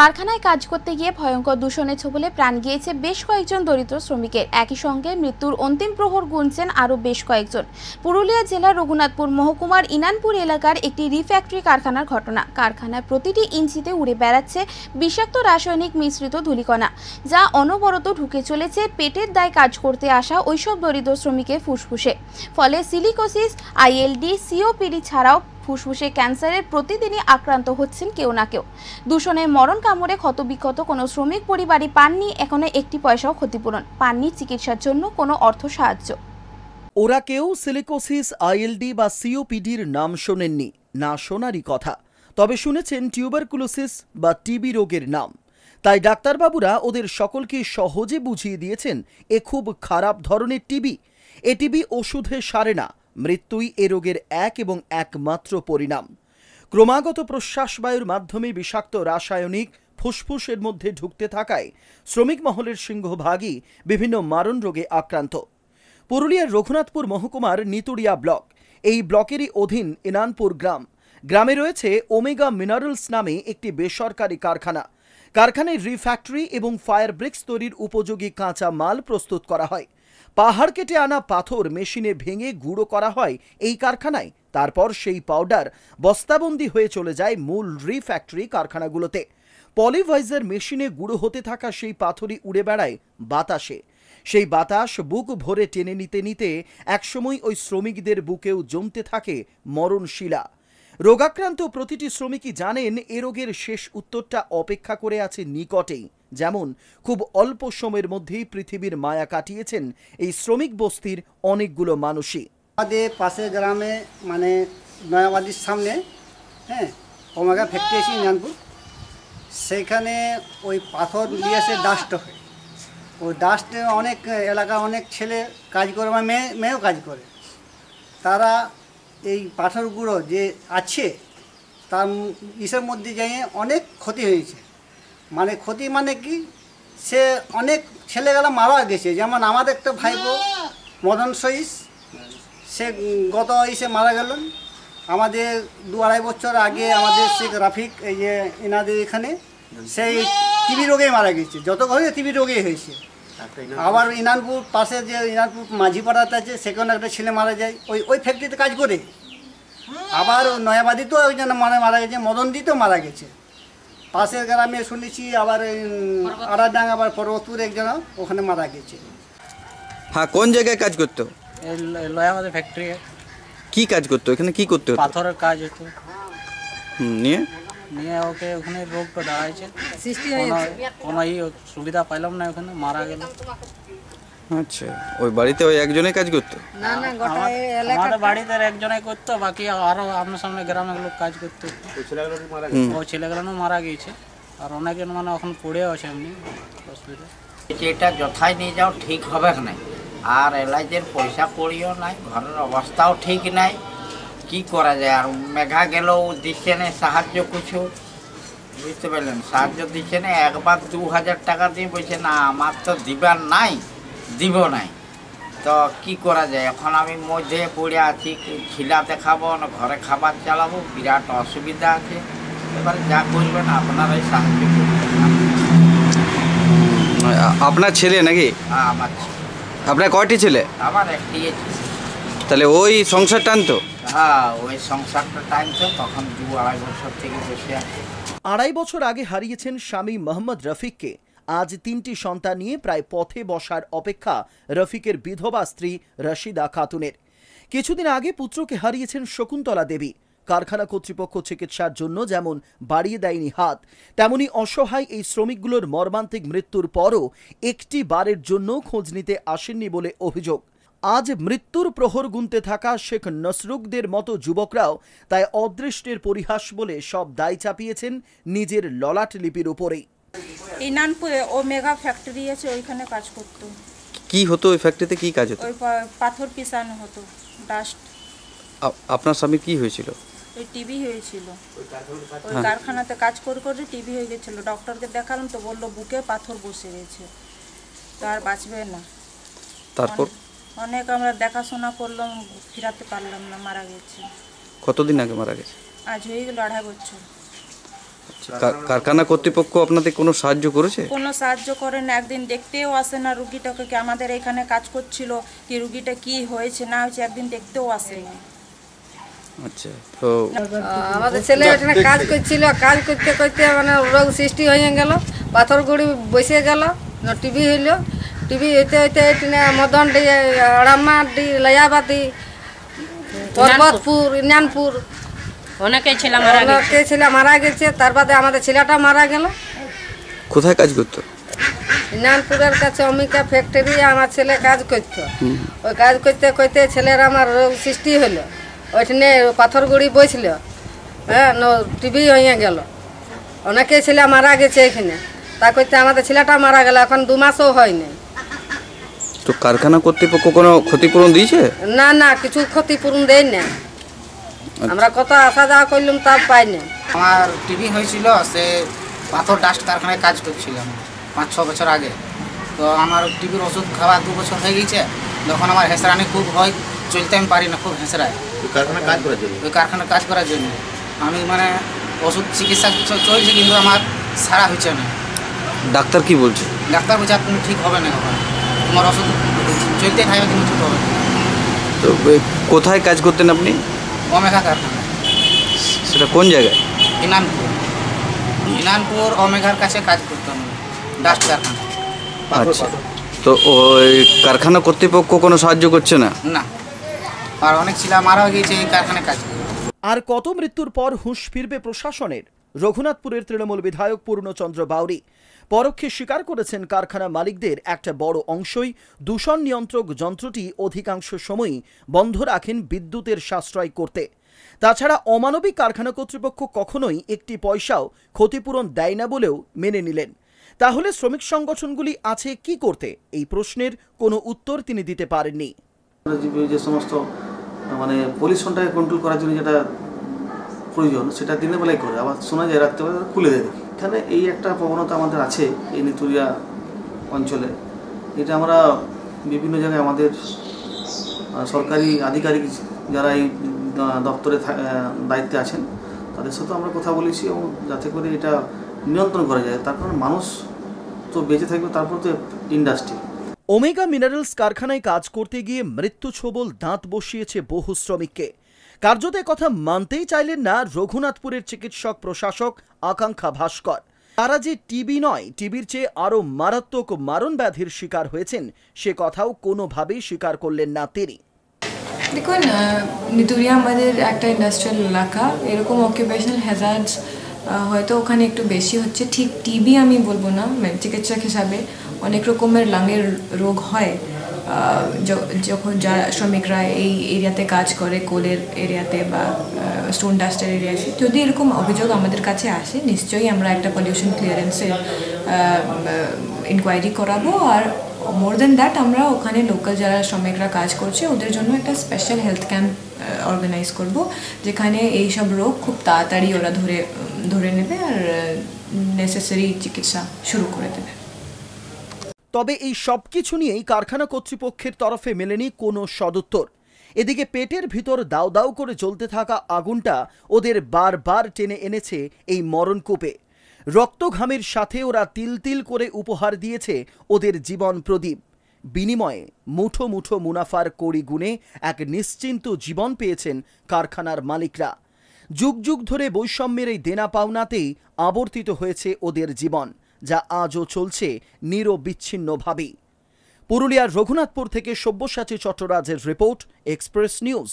কারখানায় কাজ করতে গিয়ে ভয়ঙ্কর দূষণের ছবলে প্রাণ গিয়েছে বেশ কয়েকজন দরিদ্র শ্রমিকের একই সঙ্গে মৃত্যুর অন্তিম প্রহর গুনছেন আরও বেশ কয়েকজন পুরুলিয়া জেলার রঘুনাথপুর মহকুমার ইনানপুর এলাকার একটি রিফ্যাক্টরি কারখানার ঘটনা কারখানায় প্রতিটি ইঞ্চিতে উড়ে বেড়াচ্ছে বিষাক্ত রাসায়নিক মিশ্রিত ধুলিকণা যা অনবরত ঢুকে চলেছে পেটের দায় কাজ করতে আসা ওইসব দরিদ্র শ্রমিকের ফুসফুসে ফলে সিলিকোসিস আইএলডি সিওপিডি ছাড়াও ফুসফুসে ক্যান্সারের প্রতিদিনই আক্রান্ত হচ্ছেন কেউ না কেউ দূষণে মরণ কামড়ে ক্ষতবিক্ষত কোনো শ্রমিক পরিবারই পাননি এখনও একটি পয়সাও ক্ষতিপূরণ পাননি চিকিৎসার জন্য কোনো অর্থ সাহায্য ওরা কেউ সিলিকোসিস আইএলডি বা সিওপিডির নাম শোনেননি না শোনারই কথা তবে শুনেছেন টিউবারকুলোসিস বা টিবি রোগের নাম তাই ডাক্তারবাবুরা ওদের সকলকে সহজে বুঝিয়ে দিয়েছেন এ খুব খারাপ ধরনের টিবি এ টিবি ওষুধে সারে না মৃত্যুই এ রোগের এক এবং একমাত্র পরিণাম ক্রমাগত প্রশ্বাসবায়ুর মাধ্যমে বিষাক্ত রাসায়নিক ফুসফুসের মধ্যে ঢুকতে থাকায় শ্রমিক মহলের সিংহভাগই বিভিন্ন মারণ রোগে আক্রান্ত পুরুলিয়ার রঘুনাথপুর মহকুমার নিতুড়িয়া ব্লক এই ব্লকেরই অধীন ইনানপুর গ্রাম গ্রামে রয়েছে ওমেগা মিনারেলস নামে একটি বেসরকারি কারখানা কারখানায় রিফ্যাক্টরি এবং ফায়ার ব্রিক্স তৈরির উপযোগী কাঁচা মাল প্রস্তুত করা হয় পাহাড় কেটে আনা পাথর মেশিনে ভেঙে গুঁড়ো করা হয় এই কারখানায় তারপর সেই পাউডার বস্তাবন্দি হয়ে চলে যায় মূল রিফ্যাক্টরি কারখানাগুলোতে পলিভাইজার মেশিনে গুঁড়ো হতে থাকা সেই পাথরই উড়ে বেড়ায় বাতাসে সেই বাতাস বুক ভরে টেনে নিতে নিতে একসময় ওই শ্রমিকদের বুকেও জমতে থাকে মরণশিলা রোগাক্রান্ত প্রতিটি শ্রমিকই জানেন এ রোগের শেষ উত্তরটা অপেক্ষা করে আছে নিকটেই যেমন খুব অল্প সময়ের মধ্যেই পৃথিবীর মায়া কাটিয়েছেন এই শ্রমিক বস্তির অনেকগুলো মানুষই আমাদের পাশে গ্রামে মানে নয়াবাদির সামনে হ্যাঁ ওমাগা ফ্যাক্টরি আছে সেখানে ওই পাথর এসে ডাস্ট হয় ওই ডাস্টে অনেক এলাকা অনেক ছেলে কাজ করে বা মেয়ে মেয়েও কাজ করে তারা এই পাথরগুলো যে আছে তার ইসের মধ্যে যাই অনেক ক্ষতি হয়েছে মানে ক্ষতি মানে কি সে অনেক ছেলেগুলো মারা গেছে যেমন আমাদের একটা বো মদন সহিস সে গত ইসে মারা গেল আমাদের দু আড়াই বছর আগে আমাদের শেখ রাফিক এই যে এনাদের এখানে সেই টিবি রোগেই মারা গেছে যত ঘরে টিবি রোগেই হয়েছে আবার ইনানপুর পাশে যে ইনানপুর মাঝিপাড়াতে আছে সেখানে একটা ছেলে মারা যায় ওই ওই ফ্যাক্টরিতে কাজ করে আবার নয়াবাদিতেও একজন মানে মারা গেছে মদনদিতেও মারা গেছে পাশের গ্রামে শুনেছি আবার আড়াডাং আবার পরবর্তীর একজন ওখানে মারা গেছে হ্যাঁ কোন জায়গায় কাজ করতো লয়াবাদের ফ্যাক্টরি কি কাজ করতো এখানে কি করতো পাথরের কাজ হতো নিয়ে নিয়ে ওকে ওখানে রোগটা দাঁড়াইছে সৃষ্টি হয়েছে কোনো ই সুবিধা পাইলাম না ওখানে মারা গেল আচ্ছা ওই বাড়িতে ওই একজনে কাজ করতো না না গোটা এলাকা আমাদের বাড়িতে একজনে করতো বাকি আরো আপনার সামনে গ্রামের লোক কাজ করতো ও ছেলেগুলো মারা গিয়েছে আর অনেকজন মানে এখন পড়ে আছে এমনি অসুবিধা এটা যথাই নিয়ে যাও ঠিক হবে না আর এলাইজের পয়সা কড়িও নাই ঘরের অবস্থাও ঠিক নাই কি করা যায় আর মেঘা গেলেও দিচ্ছে না সাহায্য কিছু বুঝতে পারলেন সাহায্য দিচ্ছে না একবার দু হাজার টাকা দিয়ে বলছে না আমার তো দিবার নাই দিব নাই তো কি করা যায় এখন আমি মধ্যে পড়ে আছি ছিলা খাবো না ঘরে খাবার চালাবো বিরাট অসুবিধা আছে এবারে যা করবেন আপনারাই সাহায্য আপনার ছেলে নাকি হ্যাঁ, আমার আপনার কয়টি ছেলে আমার একটি তাহলে ওই সংসার টানতো হ্যাঁ, আড়াই বছর আড়াই বছর আগে হারিয়েছেন স্বামী মোহাম্মদ রফিককে আজ তিনটি সন্তান নিয়ে প্রায় পথে বসার অপেক্ষা রফিকের বিধবা স্ত্রী রশিদা খাতুনের কিছুদিন আগে পুত্রকে হারিয়েছেন শকুন্তলা দেবী কারখানা কর্তৃপক্ষ চিকিৎসার জন্য যেমন বাড়িয়ে দেয়নি হাত তেমনি অসহায় এই শ্রমিকগুলোর মর্মান্তিক মৃত্যুর পরও একটি বারের জন্য খোঁজ নিতে আসেননি বলে অভিযোগ আজ মৃত্যুর প্রহর গুনতে থাকা শেখ নসরুকদের মতো যুবকরাও তাই অদৃষ্টের পরিহাস বলে সব দায় চাপিয়েছেন নিজের ললাট লিপির উপরেই এই নানপুরে ও মেগা ফ্যাক্টরি আছে ওইখানে কাজ করত কি হতো ওই ফ্যাক্টরিতে কি কাজ হতো ওই পাথর পিসানো হতো ডাস্ট আপনার স্বামী কি হয়েছিল ওই টিভি হয়েছিল ওই কারখানাতে কাজ করে করে টিবি হয়ে গেছিল ডক্টরকে দেখালাম তো বললো বুকে পাথর বসে গেছে তো আর বাঁচবে না তারপর অনেক আমরা দেখাশোনা করলাম ফিরাতে পারলাম না মারা গেছে কতদিন আগে মারা গেছে আজ হয়ে গেল আড়াই বছর আচ্ছা, কারখানা কর্তৃপক্ষ আপনাদের কোনো সাহায্য করেছে কোনো সাহায্য করেন একদিন দেখতেও আসে না রুগীটাকে কি আমাদের এখানে কাজ করছিল কি রুগীটা কি হয়েছে না হয়েছে একদিন দেখতেও আসেনি আচ্ছা আমাদের ছেলে এখানে কাজ করছিল কাজ করতে করতে মানে রোগ সৃষ্টি হয়ে গেল পাথর গুড়ি বসে গেল টিভি হইলো টিভি হইতে হইতে টিনে মদন ডি রাম্মা ডি লয়াবাদি পর্বতপুর ইন্যানপুর অনেকেই ছেলে মারা কে ছেলে মারা গেছে তার বাদে আমাদের ছেলেটা মারা গেল কোথায় কাজ করত ইনানপুরের কাছে অমিকা ফ্যাক্টরি আমার ছেলে কাজ করতো ওই কাজ করতে করতে ছেলের আমার রোগ সৃষ্টি হলো ওইখানে পাথরগুড়ি বইছিল হ্যাঁ টিভি হয়ে গেল অনেকেই ছেলে মারা গেছে এখানে তা করতে আমাদের ছেলেটা মারা গেল এখন দু মাসও হয়নি তো কারখানা কর্তৃপক্ষ কোনো ক্ষতিপূরণ দিয়েছে না না কিছু ক্ষতিপূরণ দেয় না আচ্ছা। আমরা কত আসা যাওয়া করলাম তা পাই না আমার টিভি হয়েছিল সে পাথর ডাস্ট কারখানায় কাজ করছিলাম পাঁচ ছ বছর আগে তো আমার টিভির ওষুধ খাওয়া দু বছর হয়ে গেছে তখন আমার হেঁচড়ানি খুব হয় চলতে আমি পারি না খুব হেঁচড়ায় কারখানা কাজ করার জন্য ওই কারখানা কাজ করার জন্য আমি মানে ওষুধ চিকিৎসা চলছে কিন্তু আমার সারা হয়েছে না ডাক্তার কি বলছে ডাক্তার বলছে আপনি ঠিক হবে না ওখানে আমার অসুখ চলতে কিন্তু ছোটো হবে তো কোথায় কাজ করতেন আপনি অমেঘা কারখানা সেটা কোন জায়গায় ইনানপুর ইনানপুর অমেঘার কাছে কাজ করতাম ডাস্ট কারখানা আচ্ছা তো ওই কারখানা কর্তৃপক্ষ কোনো সাহায্য করছে না না আর অনেক ছিলাম আরও গিয়েছে এই কারখানায় কাজ আর কত মৃত্যুর পর হুঁশ ফিরবে প্রশাসনের রঘুনাথপুরের তৃণমূল বিধায়ক পূর্ণচন্দ্র বাউরি পরোক্ষে স্বীকার করেছেন কারখানা মালিকদের একটা বড় অংশই দূষণ নিয়ন্ত্রক যন্ত্রটি অধিকাংশ সময়ই বন্ধ রাখেন বিদ্যুতের সাশ্রয় করতে তাছাড়া অমানবিক কারখানা কর্তৃপক্ষ কখনোই একটি পয়সাও ক্ষতিপূরণ দেয় না বলেও মেনে নিলেন তাহলে শ্রমিক সংগঠনগুলি আছে কি করতে এই প্রশ্নের কোনো উত্তর তিনি দিতে পারেননি যে সমস্ত মানে পলিউশনটাকে কন্ট্রোল করার জন্য যেটা প্রয়োজন সেটা দিনের বেলায় করে আবার শোনা যায় রাত্রেবেলা খুলে দেয় এখানে এই একটা প্রবণতা আমাদের আছে এই নিতুরিয়া অঞ্চলে এটা আমরা বিভিন্ন জায়গায় আমাদের সরকারি আধিকারিক যারা এই দপ্তরে দায়িত্বে আছেন তাদের সাথেও আমরা কথা বলেছি এবং যাতে করে এটা নিয়ন্ত্রণ করা যায় তারপর মানুষ তো বেঁচে থাকবে তারপর তো ইন্ডাস্ট্রি ওমেগা মিনারেলস কারখানায় কাজ করতে গিয়ে মৃত্যু ছবল দাঁত বসিয়েছে বহু শ্রমিককে কার্যত কথা মানতেই চাইলেন না রঘুনাথপুরের চিকিৎসক প্রশাসক আকাঙ্ক্ষা ভাস্কর তারা যে টিবি নয় টিবির চেয়ে আরও মারাত্মক মারণ ব্যাধির শিকার হয়েছেন সে কথাও কোনোভাবেই স্বীকার করলেন না তিনি দেখুন নিতুরিয়া আমাদের একটা ইন্ডাস্ট্রিয়াল এলাকা এরকম অকুপেশনাল হ্যাজার্ডস হয়তো ওখানে একটু বেশি হচ্ছে ঠিক টিবি আমি বলবো না চিকিৎসক হিসাবে অনেক রকমের লাঙের রোগ হয় যখন যারা শ্রমিকরা এই এরিয়াতে কাজ করে কোলের এরিয়াতে বা স্টোন ডাস্টের এরিয়াতে যদি এরকম অভিযোগ আমাদের কাছে আসে নিশ্চয়ই আমরা একটা পলিউশন ক্লিয়ারেন্সের ইনকোয়ারি করাবো আর মোর দেন দ্যাট আমরা ওখানে লোকাল যারা শ্রমিকরা কাজ করছে ওদের জন্য একটা স্পেশাল হেলথ ক্যাম্প অর্গানাইজ করব যেখানে এইসব রোগ খুব তাড়াতাড়ি ওরা ধরে ধরে নেবে আর নেসেসারি চিকিৎসা শুরু করে দেবে তবে এই সব কিছু নিয়েই কারখানা কর্তৃপক্ষের তরফে মেলেনি কোনো সদুত্তর এদিকে পেটের ভিতর দাও দাও করে জ্বলতে থাকা আগুনটা ওদের বারবার টেনে এনেছে এই মরণকূপে রক্তঘামের সাথে ওরা তিল তিল করে উপহার দিয়েছে ওদের জীবন প্রদীপ বিনিময়ে মুঠো মুঠো মুনাফার কড়ি গুণে এক নিশ্চিন্ত জীবন পেয়েছেন কারখানার মালিকরা যুগ যুগ ধরে বৈষম্যের এই দেনা পাওনাতেই আবর্তিত হয়েছে ওদের জীবন যা আজও চলছে নিরবিচ্ছিন্নভাবে পুরুলিয়ার রঘুনাথপুর থেকে সব্যসাচী চট্টরাজের রিপোর্ট এক্সপ্রেস নিউজ